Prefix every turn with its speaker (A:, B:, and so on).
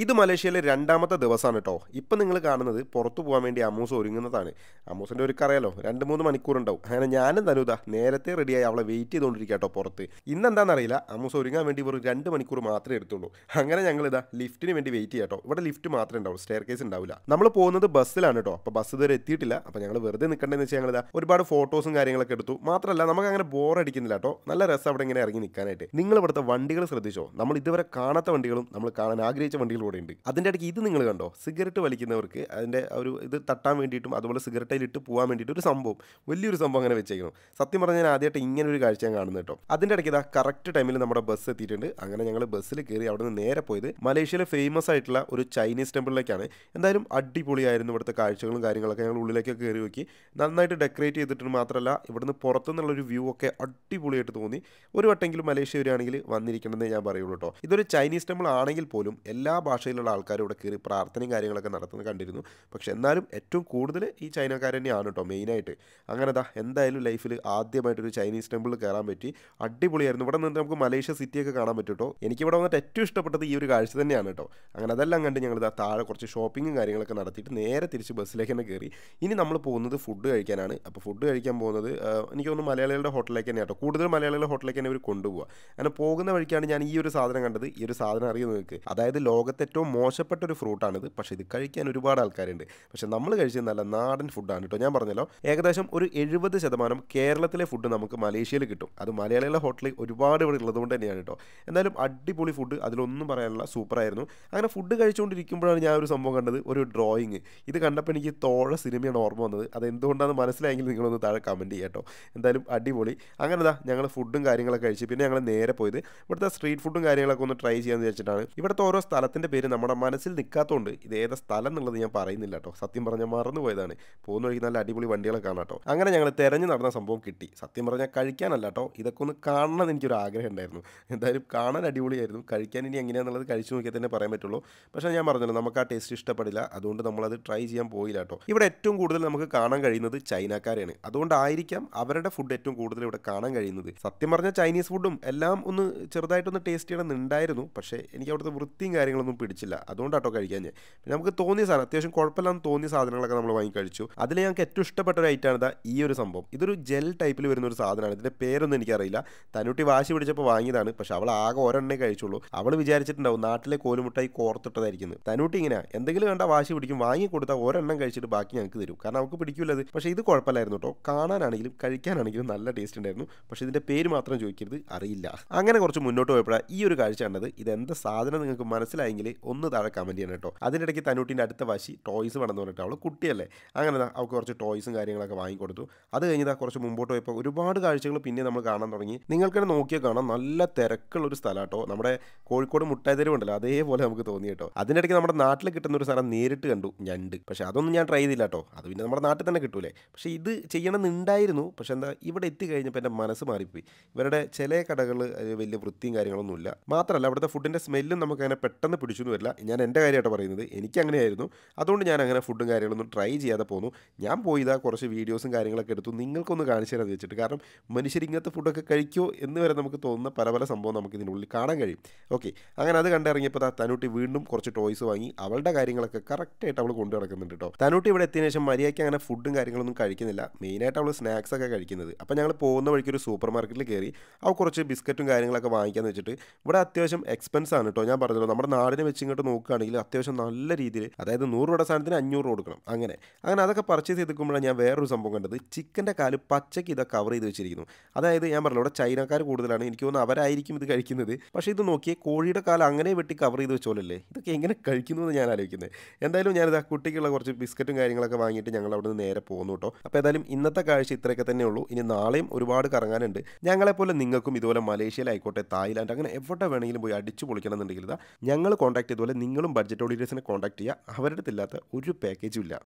A: ഇത് മലേഷ്യയിലെ രണ്ടാമത്തെ ദിവസമാണ് കേട്ടോ ഇപ്പം നിങ്ങൾ കാണുന്നത് പുറത്തു പോകാൻ വേണ്ടി അമൂസ് ഒരുങ്ങുന്നതാണ് അമൂസിൻ്റെ ഒരു കറിയാലോ രണ്ട് മൂന്ന് മണിക്കൂറുണ്ടാവും അങ്ങനെ ഞാനും തനുത നേരത്തെ റെഡിയായി അവളെ വെയിറ്റ് ചെയ്തുകൊണ്ടിരിക്കുക കേട്ടോ പുറത്ത് ഇന്ന് എന്താണെന്നറിയില്ല അമൂസ് ഒരുങ്ങാൻ വേണ്ടി വെറും രണ്ട് മണിക്കൂർ മാത്രമേ എടുത്തുള്ളൂ അങ്ങനെ ഞങ്ങൾ ഇതാ ലിഫ്റ്റിന് വേണ്ടി വെയിറ്റ് ചെയ്യാം കേട്ടോ ഇവിടെ ലിഫ്റ്റ് മാത്രമേ ഉണ്ടാവും സ്റ്റെയർ കേസ് ഉണ്ടാവില്ല നമ്മൾ പോകുന്നത് ബസ്സിലാണ് കേട്ടോ അപ്പോൾ ബസ് ഇതുവരെ എത്തിയിട്ടില്ല അപ്പോൾ ഞങ്ങൾ വെറുതെ നിൽക്കേണ്ടതെന്ന് വെച്ചാൽ ഞങ്ങളിതാ ഒരുപാട് ഫോട്ടോസും കാര്യങ്ങളൊക്കെ എടുത്തു മാത്രമല്ല നമുക്ക് അങ്ങനെ ബോറടിക്കുന്നില്ല കേട്ടോ നല്ല രസം അവിടെ ഇങ്ങനെ ഇറങ്ങി നിൽക്കാനായിട്ട് നിങ്ങൾ ഇവിടുത്തെ വണ്ടികൾ ശ്രദ്ധിച്ചോ നമ്മൾ ഇതുവരെ കാണാത്ത വണ്ടികളും നമ്മൾ കാണാൻ ആഗ്രഹിച്ച വണ്ടികളും ഇതിലൂടെ ഉണ്ട് അതിൻ്റെ ഇടയ്ക്ക് ഇത് നിങ്ങൾ കണ്ടോ സിഗരറ്റ് വലിക്കുന്നവർക്ക് അതിൻ്റെ ഒരു ഇത് തട്ടാൻ വേണ്ടിയിട്ടും അതുപോലെ സിഗരറ്റിലിട്ട് പോകാൻ വേണ്ടിയിട്ട് ഒരു സംഭവം വലിയൊരു സംഭവം അങ്ങനെ വെച്ചേക്കണം സത്യം പറഞ്ഞാൽ ആദ്യമായിട്ട് ഇങ്ങനെ ഒരു കാഴ്ച ഞാൻ കാണുന്നത് കേട്ടോ അതിൻ്റെ ഇടയ്ക്ക് ഇതാ കറക്റ്റ് ടൈമിൽ നമ്മുടെ ബസ് എത്തിയിട്ടുണ്ട് അങ്ങനെ ഞങ്ങൾ ബസ്സിൽ കയറി അവിടെ നിന്ന് നേരെ പോയത് മലേഷ്യയിലെ ഫേമസ് ആയിട്ടുള്ള ഒരു ചൈനീസ് ടെമ്പിളിലേക്കാണ് എന്തായാലും അടിപൊളിയായിരുന്നു ഇവിടുത്തെ കാഴ്ചകളും കാര്യങ്ങളൊക്കെ ഞങ്ങൾ ഉള്ളിലേക്ക് കയറി നോക്കി നന്നായിട്ട് ഡെക്കറേറ്റ് ചെയ്തിട്ടുണ്ട് മാത്രമല്ല ഇവിടുന്ന് പുറത്തുനിന്നുള്ളൊരു വ്യൂ ഒക്കെ അടിപൊളിയായിട്ട് തോന്നി ഒരു വട്ടെങ്കിലും മലേഷ്യ വരികയാണെങ്കിൽ വന്നിരിക്കണമെന്നേ ഞാൻ പറയുള്ളൂ കേട്ടോ ഇതൊരു ചൈനീസ് ടെമ്പിൾ ആണെങ്കിൽ പോലും എല്ലാ ഭാഷയിലുള്ള ആൾക്കാർ ഇവിടെ കയറി പ്രാർത്ഥനയും കാര്യങ്ങളൊക്കെ നടത്തുന്നത് കണ്ടിരുന്നു പക്ഷേ എന്നാലും ഏറ്റവും കൂടുതൽ ഈ ചൈനക്കാർ തന്നെയാണ് കേട്ടോ മെയിനായിട്ട് അങ്ങനെ ദാ എന്തായാലും ലൈഫിൽ ആദ്യമായിട്ടൊരു ചൈനീസ് ടെമ്പിൾ കയറാൻ പറ്റി അടിപൊളിയായിരുന്നു ഇവിടെ നിന്ന് നമുക്ക് മലേഷ്യ സിറ്റിയൊക്കെ കാണാൻ പറ്റും കേട്ടോ ഇവിടെ വന്നിട്ട് ഏറ്റവും ഇഷ്ടപ്പെട്ടത് ഈ ഒരു കാഴ്ച തന്നെയാണ് കേട്ടോ അങ്ങനെ അതെല്ലാം കണ്ട് ഞങ്ങൾ ഇതാ താഴെ കുറച്ച് ഷോപ്പിങ്ങും കാര്യങ്ങളൊക്കെ നടത്തിയിട്ട് നേരെ തിരിച്ച് ബസ്സിലേക്ക് തന്നെ കയറി ഇനി നമ്മൾ പോകുന്നത് ഫുഡ് കഴിക്കാനാണ് അപ്പോൾ ഫുഡ് കഴിക്കാൻ പോകുന്നത് എനിക്ക് തോന്നുന്നു മലയാളികളുടെ ഹോട്ടലിലേക്ക് തന്നെ കേട്ടോ കൂടുതൽ മലയാളികളുടെ ഹോട്ടലിലേക്ക് തന്നെ ഇവർ കൊണ്ടുപോകുക അങ്ങനെ പോകുന്ന വഴിക്കാണ് ഞാൻ ഈ ഒരു സാധനം കണ്ടത് ഈ ഒരു സാധനം അറിയുന്നത് നിങ്ങൾക്ക് അതായത് ലോകത്തെ ഏറ്റവും മോശപ്പെട്ട ഒരു ഫ്രൂട്ടാണിത് പക്ഷേ ഇത് കഴിക്കാൻ ഒരുപാട് ആൾക്കാരുണ്ട് പക്ഷേ നമ്മൾ കഴിച്ചത് നല്ല നാടൻ ഫുഡാണ് കേട്ടോ ഞാൻ പറഞ്ഞല്ലോ ഏകദേശം ഒരു എഴുപത് ശതമാനം കേരളത്തിലെ ഫുഡ് നമുക്ക് മലേഷ്യയിൽ കിട്ടും അത് മലയാളികളെ ഹോട്ടലിൽ ഒരുപാട് ഇവിടെ ഉള്ളതുകൊണ്ട് തന്നെയാണ് കേട്ടോ എന്തായാലും അടിപൊളി ഫുഡ് അതിലൊന്നും പറയാനുള്ള സൂപ്പറായിരുന്നു അങ്ങനെ ഫുഡ് കഴിച്ചുകൊണ്ടിരിക്കുമ്പോഴാണ് ഞാൻ ഒരു സംഭവം കണ്ടത് ഒരു ഡ്രോയിങ് ഇത് കണ്ടപ്പോൾ എനിക്ക് തോഴ സിനിമയാണ് ഓർമ്മ വന്നത് അത് എന്തുകൊണ്ടാണ് മനസ്സിലായെങ്കിൽ നിങ്ങളൊന്ന് താഴെ കമൻറ്റ് ചെയ്യാം കേട്ടോ എന്തായാലും അടിപൊളി അങ്ങനെ ഇതാ ഞങ്ങൾ ഫുഡും കാര്യങ്ങളൊക്കെ കഴിച്ച് പിന്നെ ഞങ്ങൾ നേരെ പോയത് ഇവിടുത്തെ സ്ട്രീറ്റ് ഫുഡും കാര്യങ്ങളൊക്കെ ഒന്ന് ട്രൈ ചെയ്യാമെന്ന് വിചാരിച്ചിട്ടാണ് ഇവിടുത്തെ ഓരോ സ്ഥലത്തിൻ്റെ പേര് നമ്മുടെ മനസ്സിൽ നിൽക്കാത്തതുകൊണ്ട് ഇത് ഏതാ സ്ഥലം എന്നുള്ളത് ഞാൻ പറയുന്നില്ല കേട്ടോ സത്യം പറഞ്ഞാൽ മറന്നു പോയതാണ് പോകുന്ന വഴിക്ക് നല്ല അടിപൊളി വണ്ടികളെ കാണാം കേട്ടോ അങ്ങനെ ഞങ്ങൾ തിരഞ്ഞു നടന്ന സംഭവം കിട്ടി സത്യം പറഞ്ഞാൽ കഴിക്കാനല്ല കേട്ടോ ഇതൊക്കെ ഒന്ന് കാണണം എനിക്കൊരു ആഗ്രഹം ഉണ്ടായിരുന്നു എന്തായാലും കാണാൻ അടിപൊളിയായിരുന്നു കഴിക്കാൻ ഇനി എങ്ങനെയാണെന്നുള്ളത് കഴിച്ചു നോക്കിയാൽ തന്നെ പറയാൻ പറ്റുള്ളൂ പക്ഷേ ഞാൻ പറഞ്ഞല്ലോ നമുക്ക് ആ ടേസ്റ്റ് ഇഷ്ടപ്പെടില്ല അതുകൊണ്ട് നമ്മളത് ട്രൈ ചെയ്യാൻ പോയില്ല കേട്ടോ ഇവിടെ ഏറ്റവും കൂടുതൽ നമുക്ക് കാണാൻ കഴിയുന്നത് ചൈനക്കാരെയാണ് അതുകൊണ്ടായിരിക്കാം അവരുടെ ഫുഡ് ഏറ്റവും കൂടുതൽ ഇവിടെ കാണാൻ കഴിയുന്നത് സത്യം പറഞ്ഞാൽ ചൈനീസ് ഫുഡും എല്ലാം ഒന്ന് ചെറുതായിട്ടൊന്ന് ടേസ്റ്റ് ചെയ്യണമെന്നുണ്ടായിരുന്നു പക്ഷേ എനിക്ക് അവിടുത്തെ വൃത്തിയും കാര്യങ്ങളൊന്നും പിടിച്ചില്ല അതുകൊണ്ടാട്ടോ കഴിക്കാൻ ഞാൻ നമുക്ക് തോന്നിയ സാധനം അത്യാവശ്യം കുഴപ്പമില്ലാന്ന് തോന്നിയ സാധനങ്ങളൊക്കെ നമ്മൾ വാങ്ങി കഴിച്ചു അതിൽ ഞങ്ങൾക്ക് ഏറ്റവും ഇഷ്ടപ്പെട്ട ഒരു ഐറ്റമാണ് ഇതാ ഈ ഒരു സംഭവം ഇതൊരു ജെൽ ടൈപ്പിൽ വരുന്ന ഒരു സാധനമാണ് ഇതിൻ്റെ പേരൊന്നും എനിക്കറിയില്ല തനുട്ടി വാശി പിടിച്ചപ്പോൾ വാങ്ങിയതാണ് പക്ഷെ അവൾ ആകെ ഒരെണ്ണേ കഴിച്ചുള്ളൂ അവൾ വിചാരിച്ചിട്ടുണ്ടാവും നാട്ടിലെ കോലുമുട്ടായി കോർത്തിട്ടതായിരിക്കുന്നത് തനുട്ടി ഇങ്ങനെ എന്തെങ്കിലും കണ്ട വാശി പിടിക്കും വാങ്ങി കൊടുത്താൽ ഒരെണ്ണം കഴിച്ചിട്ട് ബാക്കി ഞങ്ങൾക്ക് തരും കാരണം അവൾക്ക് പിടിക്കില്ലത് പക്ഷേ ഇത് കുഴപ്പമില്ലായിരുന്നു കേട്ടോ കാണാനാണെങ്കിലും കഴിക്കാനാണെങ്കിലും നല്ല ടേസ്റ്റ് ഉണ്ടായിരുന്നു പക്ഷേ ഇതിൻ്റെ പേര് മാത്രം ചോദിക്കരുത് അറിയില്ല അങ്ങനെ കുറച്ച് മുന്നോട്ട് പോയപ്പോഴാണ് ഈ ഒരു കാഴ്ച കണ്ടത് ഇത് ഇതെന്താ സാധനം നിങ്ങൾക്ക് മനസ്സിലായെങ്കിൽ ഒന്ന് താഴെ കമൻറ്റ് ചെയ്യണം കേട്ടോ അതിനിടയ്ക്ക് തനൂട്ടിൻ്റെ അടുത്ത വാശി ടോയ്സ് വേണമെന്ന് പറഞ്ഞിട്ട് അവൾ കുട്ടിയല്ലേ അങ്ങനെ അവൾക്ക് കുറച്ച് ടോയ്സും കാര്യങ്ങളൊക്കെ വാങ്ങിക്കൊടുത്തു അത് കഴിഞ്ഞാൽ കുറച്ച് മുമ്പോട്ട് പോയപ്പോൾ ഒരുപാട് കാഴ്ചകൾ പിന്നെ നമ്മൾ കാണാൻ തുടങ്ങി തന്നെ നോക്കിയാൽ കാണാം നല്ല തിരക്കുള്ളൊരു സ്ഥലം കേട്ടോ നമ്മുടെ കോഴിക്കോട് മുട്ടായതെരുവുണ്ടല്ലോ അതേപോലെ നമുക്ക് തോന്നി കേട്ടോ അതിനിടയ്ക്ക് നമ്മുടെ നാട്ടിൽ കിട്ടുന്ന ഒരു സ്ഥലം നേരിട്ട് കണ്ടു ഞണ്ട് പക്ഷേ അതൊന്നും ഞാൻ ട്രൈ ചെയ്തില്ല കേട്ടോ അത് പിന്നെ നമ്മുടെ നാട്ടിൽ തന്നെ കിട്ടൂലേ പക്ഷേ ഇത് ചെയ്യണമെന്നുണ്ടായിരുന്നു പക്ഷേ എന്താ ഇവിടെ എത്തിക്കഴിഞ്ഞപ്പോൾ എൻ്റെ മനസ്സ് മാറിപ്പോയി ഇവരുടെ ചില കടകൾ വലിയ വൃത്തിയും കാര്യങ്ങളൊന്നുമില്ല മാത്രമല്ല അവിടുത്തെ ഫുഡിൻ്റെ സ്മെല്ലും നമുക്ക് അങ്ങനെ പെട്ടെന്ന് പിടിച്ചു ആവശ്യമൊന്നും വരില്ല ഞാൻ എൻ്റെ കാര്യമായിട്ട് പറയുന്നത് എനിക്ക് അങ്ങനെയായിരുന്നു അതുകൊണ്ട് ഞാൻ അങ്ങനെ ഫുഡും കാര്യങ്ങളൊന്നും ട്രൈ ചെയ്യാതെ പോന്നു ഞാൻ പോയി ഇതാ കുറച്ച് വീഡിയോസും കാര്യങ്ങളൊക്കെ എടുത്തു നിങ്ങൾക്കൊന്ന് കാണിച്ചു തരാമെന്ന് വെച്ചിട്ട് കാരണം മനുഷ്യർ ഇങ്ങനത്തെ ഫുഡൊക്കെ കഴിക്കുമോ എന്ന് വരെ നമുക്ക് തോന്നുന്ന പല പല സംഭവം നമുക്ക് ഇതിനുള്ളിൽ കാണാൻ കഴിയും ഓക്കെ അങ്ങനെ അത് കണ്ടിറങ്ങിയപ്പോൾ തനൂട്ടി വീണ്ടും കുറച്ച് ടോയ്സ് വാങ്ങി അവളുടെ കാര്യങ്ങളൊക്കെ കറക്റ്റായിട്ട് അവൾ കൊണ്ടു നടക്കുന്നുണ്ട് കേട്ടോ തനൂട്ടി ഇവിടെ എത്തിയതിനു ശേഷം മര്യാദയ്ക്ക് അങ്ങനെ ഫുഡും കാര്യങ്ങളൊന്നും കഴിക്കുന്നില്ല മെയിനായിട്ട് അവൾ സ്നാക്സ് ഒക്കെ കഴിക്കുന്നത് അപ്പോൾ ഞങ്ങൾ പോകുന്ന വഴിക്ക് ഒരു സൂപ്പർ മാർക്കറ്റിൽ കയറി അവൾ കുറച്ച് ബിസ്ക്കറ്റും കാര്യങ്ങളൊക്കെ വാങ്ങിക്കാന്ന് വെച്ചിട്ട് ഇവിടെ അത്യാവശ്യം എക്സ്പെൻസ് ആണ് കേട്ടോ ഞാൻ പറഞ്ഞല്ലോ നമ്മുടെ നാടിന് സാധനം വെച്ച് ഇങ്ങോട്ട് നോക്കുകയാണെങ്കിൽ അത്യാവശ്യം നല്ല രീതിയിൽ അതായത് നൂറ് രൂപയുടെ സാധനത്തിന് അഞ്ഞൂറ് കൊടുക്കണം അങ്ങനെ അങ്ങനെ അതൊക്കെ പർച്ചേസ് ചെയ്തെടുക്കുമ്പോഴാണ് ഞാൻ വേറൊരു സംഭവം കണ്ടത് ചിക്കൻ്റെ കാല് പച്ചയ്ക്ക് ഇതൊക്കെ കവർ ചെയ്ത് വെച്ചിരിക്കുന്നു അതായത് ഞാൻ പറഞ്ഞു ഇവിടെ ചൈനക്കാർ കൂടുതലാണ് എനിക്ക് തോന്നുന്നു അവരായിരിക്കും ഇത് കഴിക്കുന്നത് പക്ഷേ ഇത് നോക്കിയേ കോഴിയുടെ കാല് അങ്ങനെ വെട്ടി കവർ ചെയ്ത് വെച്ചോലല്ലേ ഇതൊക്കെ എങ്ങനെ കഴിക്കുന്നു എന്ന് ഞാൻ ആലോചിക്കുന്നത് എന്തായാലും ഞാനിത് ആ കുട്ടിക്കുള്ള കുറച്ച് ബിസ്ക്കറ്റും കാര്യങ്ങളൊക്കെ വാങ്ങിയിട്ട് ഞങ്ങൾ അവിടെ നിന്ന് നേരെ പോകുന്നു കേട്ടോ അപ്പോൾ ഏതായാലും ഇന്നത്തെ കാഴ്ച ഇത്രയൊക്കെ തന്നെ ഉള്ളൂ ഇനി നാളെയും ഒരുപാട് കറങ്ങാനുണ്ട് ഞങ്ങളെപ്പോലെ നിങ്ങൾക്കും ഇതുപോലെ മലേഷ്യയിലായിക്കോട്ടെ തായ്ലാൻഡ് അങ്ങനെ എവിടെ വേണമെങ്കിലും പോയി അടിച്ചു എന്നുണ്ടെങ്കിൽ ഇതാ ഞങ്ങൾ കോൺടാക്ട് ചെയ്തുപോലെ നിങ്ങളും ബഡ്ജറ്റ് ഓഡിറ്റേഴ്സിനെ കോൺടാക്ട് ചെയ്യുക അവരുടെ ഇല്ലാത്ത ഒരു പാക്കേജും ഇല്ല